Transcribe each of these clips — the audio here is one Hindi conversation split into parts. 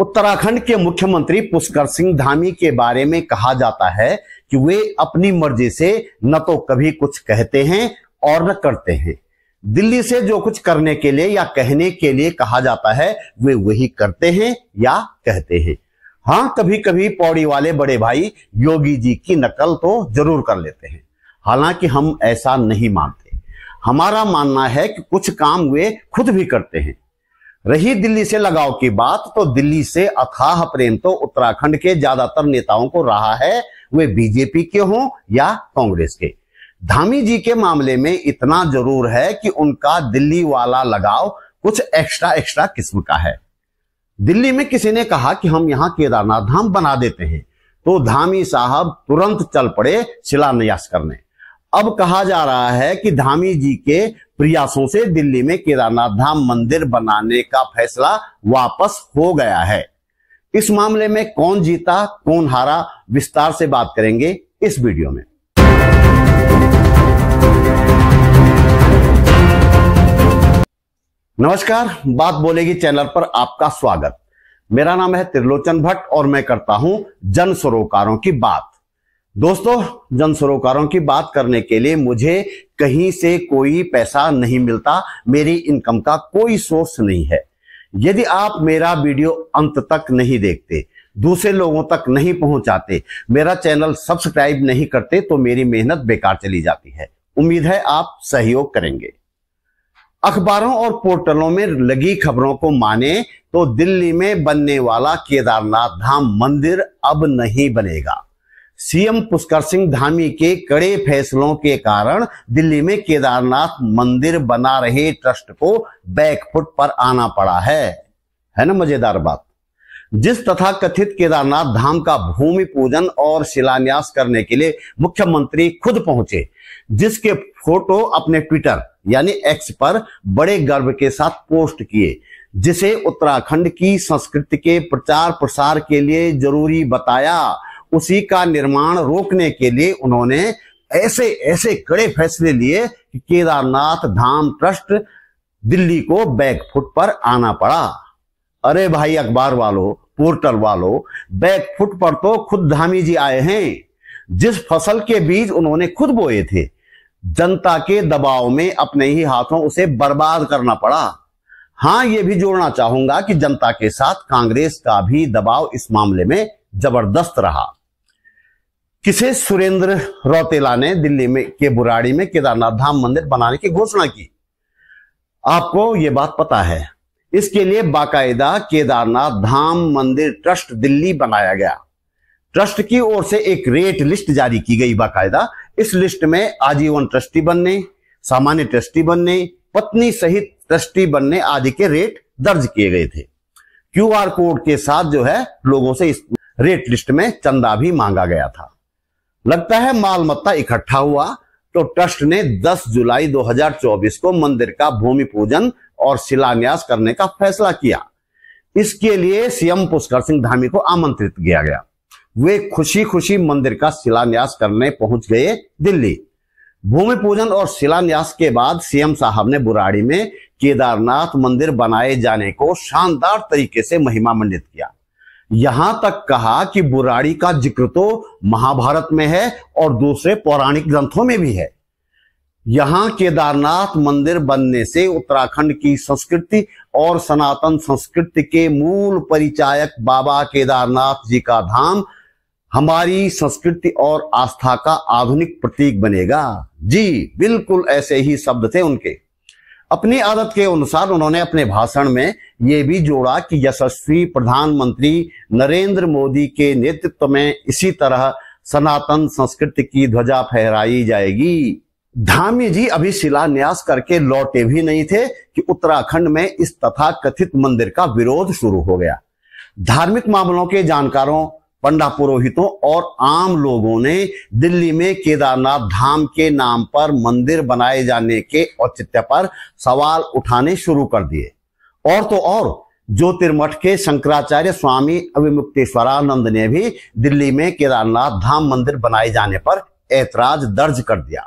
उत्तराखंड के मुख्यमंत्री पुष्कर सिंह धामी के बारे में कहा जाता है कि वे अपनी मर्जी से न तो कभी कुछ कहते हैं और न करते हैं दिल्ली से जो कुछ करने के लिए या कहने के लिए कहा जाता है वे वही करते हैं या कहते हैं हाँ कभी कभी पौड़ी वाले बड़े भाई योगी जी की नकल तो जरूर कर लेते हैं हालांकि हम ऐसा नहीं मानते हमारा मानना है कि कुछ काम वे खुद भी करते हैं रही दिल्ली से लगाव की बात तो दिल्ली से अथाह प्रेम तो उत्तराखंड के ज्यादातर नेताओं को रहा है वे बीजेपी के हों या कांग्रेस के धामी जी के मामले में इतना जरूर है कि उनका दिल्ली वाला लगाव कुछ एक्स्ट्रा एक्स्ट्रा किस्म का है दिल्ली में किसी ने कहा कि हम यहां केदारनाथ धाम बना देते हैं तो धामी साहब तुरंत चल पड़े शिलान्यास करने अब कहा जा रहा है कि धामी जी के प्रयासों से दिल्ली में केदारनाथ धाम मंदिर बनाने का फैसला वापस हो गया है इस मामले में कौन जीता कौन हारा विस्तार से बात करेंगे इस वीडियो में नमस्कार बात बोलेगी चैनल पर आपका स्वागत मेरा नाम है त्रिलोचन भट्ट और मैं करता हूं जन सरोकारों की बात दोस्तों जन सरोकारों की बात करने के लिए मुझे कहीं से कोई पैसा नहीं मिलता मेरी इनकम का कोई सोर्स नहीं है यदि आप मेरा वीडियो अंत तक नहीं देखते दूसरे लोगों तक नहीं पहुंचाते मेरा चैनल सब्सक्राइब नहीं करते तो मेरी मेहनत बेकार चली जाती है उम्मीद है आप सहयोग करेंगे अखबारों और पोर्टलों में लगी खबरों को माने तो दिल्ली में बनने वाला केदारनाथ धाम मंदिर अब नहीं बनेगा सीएम पुष्कर सिंह धामी के कड़े फैसलों के कारण दिल्ली में केदारनाथ मंदिर बना रहे ट्रस्ट को बैकफुट पर आना पड़ा है है ना मजेदार बात जिस तथा कथित केदारनाथ धाम का भूमि पूजन और शिलान्यास करने के लिए मुख्यमंत्री खुद पहुंचे जिसके फोटो अपने ट्विटर यानी एक्स पर बड़े गर्व के साथ पोस्ट किए जिसे उत्तराखंड की संस्कृति के प्रचार प्रसार के लिए जरूरी बताया उसी का निर्माण रोकने के लिए उन्होंने ऐसे ऐसे कड़े फैसले लिए कि केदारनाथ धाम ट्रस्ट दिल्ली को बैकफुट पर आना पड़ा अरे भाई अखबार वालों पोर्टल वालों बैकफुट पर तो खुद धामी जी आए हैं जिस फसल के बीज उन्होंने खुद बोए थे जनता के दबाव में अपने ही हाथों उसे बर्बाद करना पड़ा हां यह भी जोड़ना चाहूंगा कि जनता के साथ कांग्रेस का भी दबाव इस मामले में जबरदस्त रहा किसे सुरेंद्र रौतेला ने दिल्ली में के बुराड़ी में केदारनाथ धाम मंदिर बनाने की घोषणा की आपको ये बात पता है इसके लिए बाकायदा केदारनाथ धाम मंदिर ट्रस्ट दिल्ली बनाया गया ट्रस्ट की ओर से एक रेट लिस्ट जारी की गई बाकायदा इस लिस्ट में आजीवन ट्रस्टी बनने सामान्य ट्रस्टी बनने पत्नी सहित ट्रस्टी बनने आदि के रेट दर्ज किए गए थे क्यूआर कोड के साथ जो है लोगों से इस रेट लिस्ट में चंदा भी मांगा गया था लगता है मालमत्ता इकट्ठा हुआ तो ट्रस्ट ने 10 जुलाई 2024 को मंदिर का भूमि पूजन और शिलान्यास करने का फैसला किया इसके लिए सीएम पुष्कर सिंह धामी को आमंत्रित किया गया वे खुशी खुशी मंदिर का शिलान्यास करने पहुंच गए दिल्ली भूमि पूजन और शिलान्यास के बाद सीएम साहब ने बुराड़ी में केदारनाथ मंदिर बनाए जाने को शानदार तरीके से मंडित किया यहां तक कहा कि बुराड़ी का जिक्र तो महाभारत में है और दूसरे पौराणिक ग्रंथों में भी है यहां केदारनाथ मंदिर बनने से उत्तराखंड की संस्कृति और सनातन संस्कृति के मूल परिचायक बाबा केदारनाथ जी का धाम हमारी संस्कृति और आस्था का आधुनिक प्रतीक बनेगा जी बिल्कुल ऐसे ही शब्द थे उनके अपनी आदत के अनुसार उन्होंने अपने भाषण में यह भी जोड़ा कि यशस्वी प्रधानमंत्री नरेंद्र मोदी के नेतृत्व में इसी तरह सनातन संस्कृति की ध्वजा फहराई जाएगी धामी जी अभी शिलान्यास करके लौटे भी नहीं थे कि उत्तराखंड में इस तथा कथित मंदिर का विरोध शुरू हो गया धार्मिक मामलों के जानकारों पंडा पुरोहितों और आम लोगों ने दिल्ली में केदारनाथ धाम के नाम पर मंदिर बनाए जाने के औचित्य पर सवाल उठाने शुरू कर दिए और तो और ज्योतिर्मठ के शंकराचार्य स्वामी अभिमुक्तेश्वरानंद ने भी दिल्ली में केदारनाथ धाम मंदिर बनाए जाने पर ऐतराज दर्ज कर दिया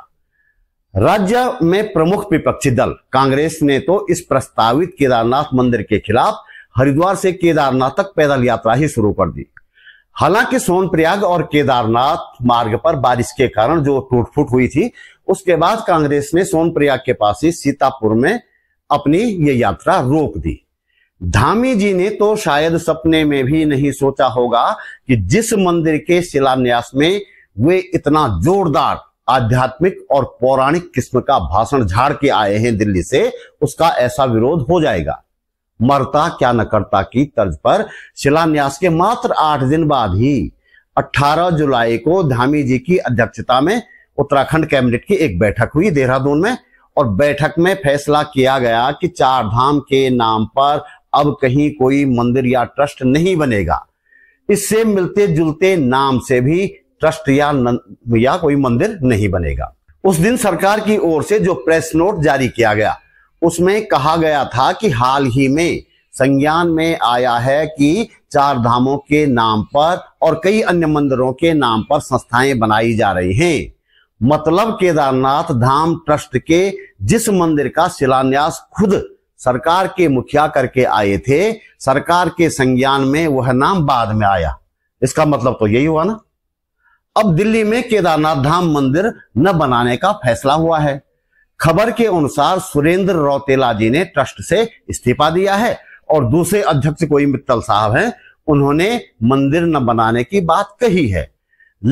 राज्य में प्रमुख विपक्षी दल कांग्रेस ने तो इस प्रस्तावित केदारनाथ मंदिर के खिलाफ हरिद्वार से केदारनाथ तक पैदल यात्रा ही शुरू कर दी हालांकि सोनप्रयाग और केदारनाथ मार्ग पर बारिश के कारण जो टूट फूट हुई थी उसके बाद कांग्रेस ने सोनप्रयाग के पास ही सीतापुर में अपनी ये यात्रा रोक दी धामी जी ने तो शायद सपने में भी नहीं सोचा होगा कि जिस मंदिर के शिलान्यास में वे इतना जोरदार आध्यात्मिक और पौराणिक किस्म का भाषण झाड़ के आए हैं दिल्ली से उसका ऐसा विरोध हो जाएगा मरता क्या न करता की तर्ज पर शिलान्यास के मात्र आठ दिन बाद ही 18 जुलाई को धामी जी की अध्यक्षता में उत्तराखंड कैबिनेट की एक बैठक हुई देहरादून में और बैठक में फैसला किया गया कि चार धाम के नाम पर अब कहीं कोई मंदिर या ट्रस्ट नहीं बनेगा इससे मिलते जुलते नाम से भी ट्रस्ट या न, या कोई मंदिर नहीं बनेगा उस दिन सरकार की ओर से जो प्रेस नोट जारी किया गया उसमें कहा गया था कि हाल ही में संज्ञान में आया है कि चार धामों के नाम पर और कई अन्य मंदिरों के नाम पर संस्थाएं बनाई जा रही हैं मतलब केदारनाथ धाम ट्रस्ट के जिस मंदिर का शिलान्यास खुद सरकार के मुखिया करके आए थे सरकार के संज्ञान में वह नाम बाद में आया इसका मतलब तो यही हुआ ना अब दिल्ली में केदारनाथ धाम मंदिर न बनाने का फैसला हुआ है खबर के अनुसार सुरेंद्र रौतेला जी ने ट्रस्ट से इस्तीफा दिया है और दूसरे अध्यक्ष कोई मित्तल साहब हैं उन्होंने मंदिर न बनाने की बात कही है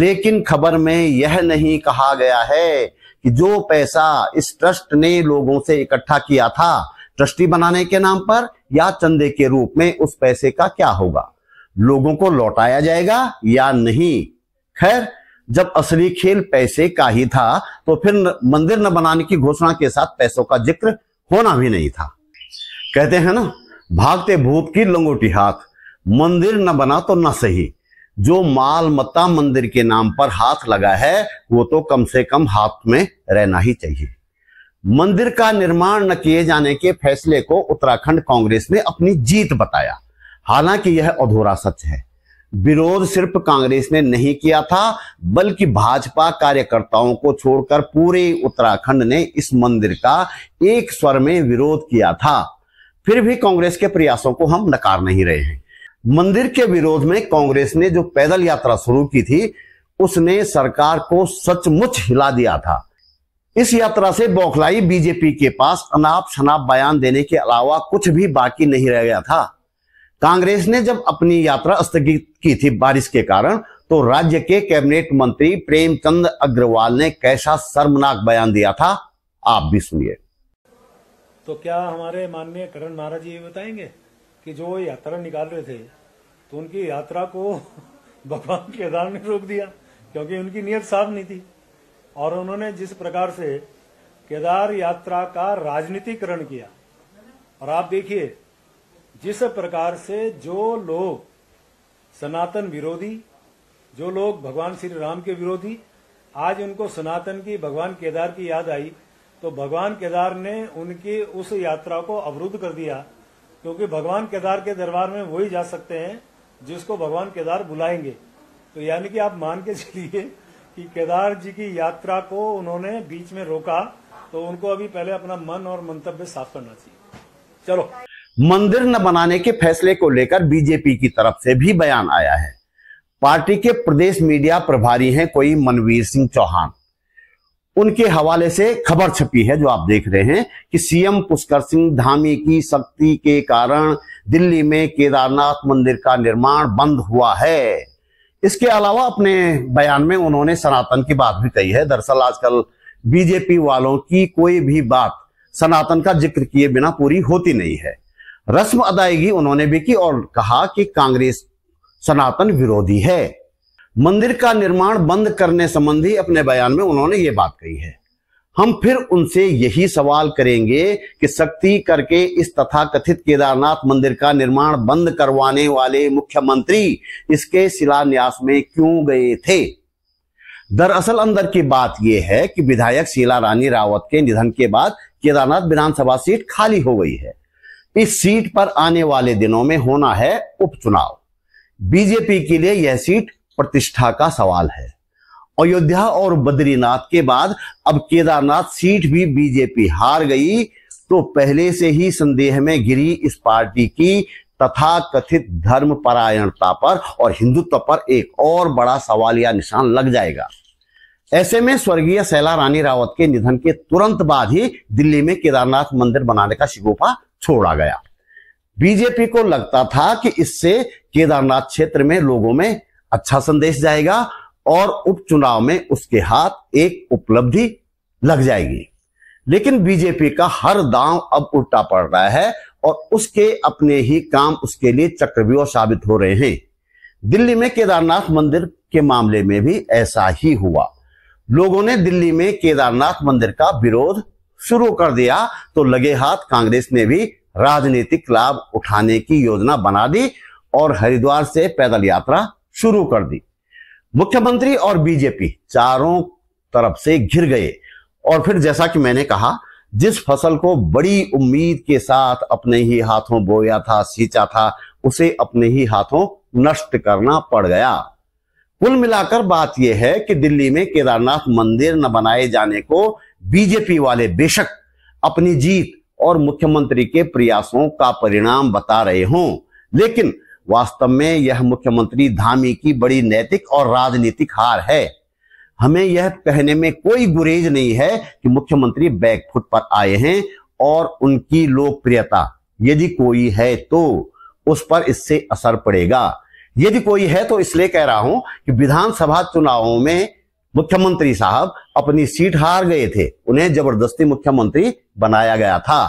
लेकिन खबर में यह नहीं कहा गया है कि जो पैसा इस ट्रस्ट ने लोगों से इकट्ठा किया था ट्रस्टी बनाने के नाम पर या चंदे के रूप में उस पैसे का क्या होगा लोगों को लौटाया जाएगा या नहीं खैर जब असली खेल पैसे का ही था तो फिर मंदिर न बनाने की घोषणा के साथ पैसों का जिक्र होना भी नहीं था कहते हैं ना भागते भूप की लंगोटी हाथ मंदिर न बना तो न सही जो माल मत्ता मंदिर के नाम पर हाथ लगा है वो तो कम से कम हाथ में रहना ही चाहिए मंदिर का निर्माण न किए जाने के फैसले को उत्तराखंड कांग्रेस ने अपनी जीत बताया हालांकि यह अधूरा सच है विरोध सिर्फ कांग्रेस ने नहीं किया था बल्कि भाजपा कार्यकर्ताओं को छोड़कर पूरे उत्तराखंड ने इस मंदिर का एक स्वर में विरोध किया था फिर भी कांग्रेस के प्रयासों को हम नकार नहीं रहे हैं मंदिर के विरोध में कांग्रेस ने जो पैदल यात्रा शुरू की थी उसने सरकार को सचमुच हिला दिया था इस यात्रा से बौखलाई बीजेपी के पास अनाप शनाप बयान देने के अलावा कुछ भी बाकी नहीं रह गया था कांग्रेस ने जब अपनी यात्रा स्थगित की थी बारिश के कारण तो राज्य के कैबिनेट मंत्री प्रेमचंद अग्रवाल ने कैसा शर्मनाक बयान दिया था आप भी सुनिए तो क्या हमारे माननीय करण महाराज ये बताएंगे कि जो यात्रा निकाल रहे थे तो उनकी यात्रा को भगवान केदार ने रोक दिया क्योंकि उनकी नीयत साफ नहीं थी और उन्होंने जिस प्रकार से केदार यात्रा का राजनीतिकरण किया और आप देखिए जिस प्रकार से जो लोग सनातन विरोधी जो लोग भगवान श्री राम के विरोधी आज उनको सनातन की भगवान केदार की याद आई तो भगवान केदार ने उनकी उस यात्रा को अवरुद्ध कर दिया क्योंकि भगवान केदार के दरबार में वही जा सकते हैं जिसको भगवान केदार बुलाएंगे तो यानी कि आप मान के चलिए कि केदार जी की यात्रा को उन्होंने बीच में रोका तो उनको अभी पहले अपना मन और मंतव्य साफ करना चाहिए चलो मंदिर न बनाने के फैसले को लेकर बीजेपी की तरफ से भी बयान आया है पार्टी के प्रदेश मीडिया प्रभारी हैं कोई मनवीर सिंह चौहान उनके हवाले से खबर छपी है जो आप देख रहे हैं कि सीएम पुष्कर सिंह धामी की शक्ति के कारण दिल्ली में केदारनाथ मंदिर का निर्माण बंद हुआ है इसके अलावा अपने बयान में उन्होंने सनातन की बात भी कही है दरअसल आजकल बीजेपी वालों की कोई भी बात सनातन का जिक्र किए बिना पूरी होती नहीं है रस्म अदायगी उन्होंने भी की और कहा कि कांग्रेस सनातन विरोधी है मंदिर का निर्माण बंद करने संबंधी अपने बयान में उन्होंने ये बात कही है हम फिर उनसे यही सवाल करेंगे कि सख्ती करके इस तथा कथित केदारनाथ मंदिर का निर्माण बंद करवाने वाले मुख्यमंत्री इसके शिलान्यास में क्यों गए थे दरअसल अंदर की बात यह है कि विधायक शीला रानी रावत के निधन के बाद केदारनाथ विधानसभा सीट खाली हो गई है इस सीट पर आने वाले दिनों में होना है उपचुनाव बीजेपी के लिए यह सीट प्रतिष्ठा का सवाल है अयोध्या और बद्रीनाथ के बाद अब केदारनाथ सीट भी बीजेपी हार गई तो पहले से ही संदेह में गिरी इस पार्टी की तथा कथित धर्म परायणता पर और हिंदुत्व पर एक और बड़ा सवाल या निशान लग जाएगा ऐसे में स्वर्गीय शैला रानी रावत के निधन के तुरंत बाद ही दिल्ली में केदारनाथ मंदिर बनाने का शिकोफा छोड़ा गया बीजेपी को लगता था कि इससे केदारनाथ क्षेत्र में लोगों में अच्छा संदेश जाएगा और उपचुनाव में उसके हाथ एक उपलब्धि लग जाएगी लेकिन बीजेपी का हर दांव अब उल्टा पड़ रहा है और उसके अपने ही काम उसके लिए चक्रव्यूह साबित हो रहे हैं दिल्ली में केदारनाथ मंदिर के मामले में भी ऐसा ही हुआ लोगों ने दिल्ली में केदारनाथ मंदिर का विरोध शुरू कर दिया तो लगे हाथ कांग्रेस ने भी राजनीतिक लाभ उठाने की योजना बना दी और हरिद्वार से पैदल यात्रा शुरू कर दी मुख्यमंत्री और बीजेपी चारों तरफ से घिर गए और फिर जैसा कि मैंने कहा जिस फसल को बड़ी उम्मीद के साथ अपने ही हाथों बोया था सींचा था उसे अपने ही हाथों नष्ट करना पड़ गया कुल मिलाकर बात यह है कि दिल्ली में केदारनाथ मंदिर न बनाए जाने को बीजेपी वाले बेशक अपनी जीत और मुख्यमंत्री के प्रयासों का परिणाम बता रहे हों लेकिन वास्तव में यह मुख्यमंत्री धामी की बड़ी नैतिक और राजनीतिक हार है हमें यह कहने में कोई गुरेज नहीं है कि मुख्यमंत्री बैकफुट पर आए हैं और उनकी लोकप्रियता यदि कोई है तो उस पर इससे असर पड़ेगा यदि कोई है तो इसलिए कह रहा हूं कि विधानसभा चुनावों में मुख्यमंत्री साहब अपनी सीट हार गए थे उन्हें जबरदस्ती मुख्यमंत्री बनाया गया था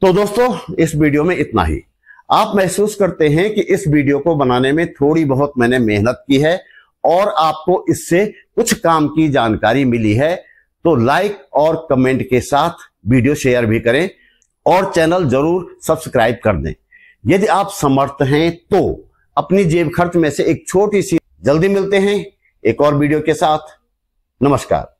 तो दोस्तों इस वीडियो में इतना ही आप महसूस करते हैं कि इस वीडियो को बनाने में थोड़ी बहुत मैंने मेहनत की है और आपको इससे कुछ काम की जानकारी मिली है तो लाइक और कमेंट के साथ वीडियो शेयर भी करें और चैनल जरूर सब्सक्राइब कर दें यदि आप समर्थ हैं तो अपनी जेब खर्च में से एक छोटी सी जल्दी मिलते हैं एक और वीडियो के साथ नमस्कार